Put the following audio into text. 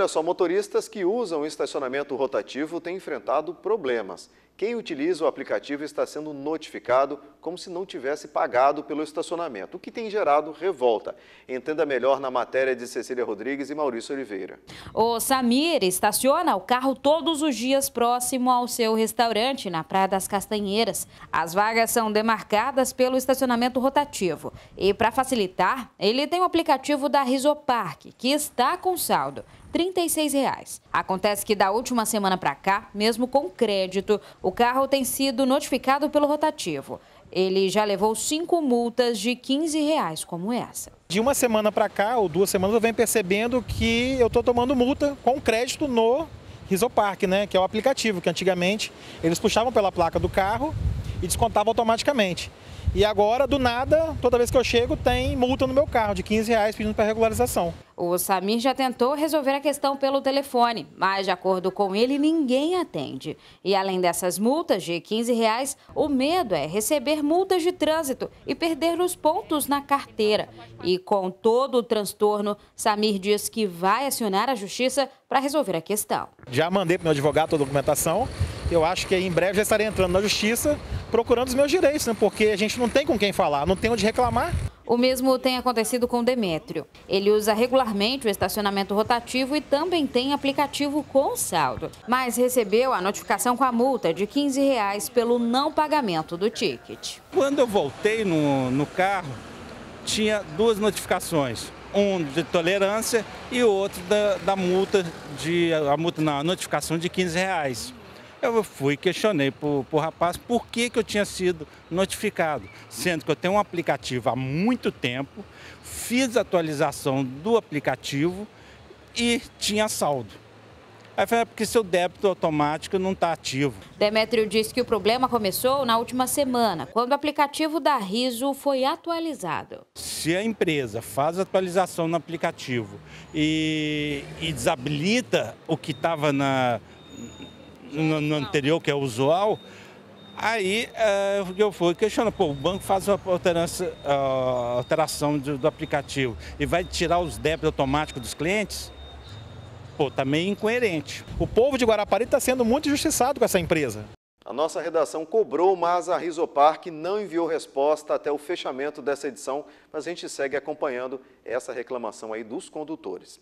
Olha só, motoristas que usam estacionamento rotativo têm enfrentado problemas. Quem utiliza o aplicativo está sendo notificado como se não tivesse pagado pelo estacionamento, o que tem gerado revolta. Entenda melhor na matéria de Cecília Rodrigues e Maurício Oliveira. O Samir estaciona o carro todos os dias próximo ao seu restaurante na Praia das Castanheiras. As vagas são demarcadas pelo estacionamento rotativo. E para facilitar, ele tem o aplicativo da Risopark, que está com saldo R$ 36. Acontece que da última semana para cá, mesmo com crédito, o o carro tem sido notificado pelo rotativo. Ele já levou cinco multas de 15 reais, como essa. De uma semana para cá, ou duas semanas, eu venho percebendo que eu estou tomando multa com crédito no Risopark, né? Que é o aplicativo que antigamente eles puxavam pela placa do carro e descontava automaticamente. E agora, do nada, toda vez que eu chego, tem multa no meu carro de 15 reais pedindo para regularização. O Samir já tentou resolver a questão pelo telefone, mas, de acordo com ele, ninguém atende. E além dessas multas de 15 reais, o medo é receber multas de trânsito e perder os pontos na carteira. E com todo o transtorno, Samir diz que vai acionar a justiça para resolver a questão. Já mandei para o meu advogado toda a documentação, eu acho que em breve já estarei entrando na justiça procurando os meus direitos, né? porque a gente não tem com quem falar, não tem onde reclamar. O mesmo tem acontecido com Demétrio. Ele usa regularmente o estacionamento rotativo e também tem aplicativo com saldo, mas recebeu a notificação com a multa de 15 reais pelo não pagamento do ticket. Quando eu voltei no, no carro, tinha duas notificações. Um de tolerância e outro da, da multa, de, a multa, não, a notificação de 15 reais. Eu fui questionei para o rapaz por que, que eu tinha sido notificado, sendo que eu tenho um aplicativo há muito tempo, fiz atualização do aplicativo e tinha saldo. Aí foi é, porque seu débito automático não está ativo. Demétrio disse que o problema começou na última semana, quando o aplicativo da Riso foi atualizado. Se a empresa faz atualização no aplicativo e, e desabilita o que estava na no, no anterior, que é usual, Aí eh, eu fui questionando, pô, o banco faz uma ah, alteração do, aplicativo e vai tirar os débitos automáticos dos clientes? Pô, tá meio incoerente. O povo de Guarapari está sendo muito injustiçado com essa empresa. A nossa redação cobrou, mas a Risopark não enviou resposta até o fechamento dessa edição, mas a gente segue acompanhando essa reclamação aí dos condutores.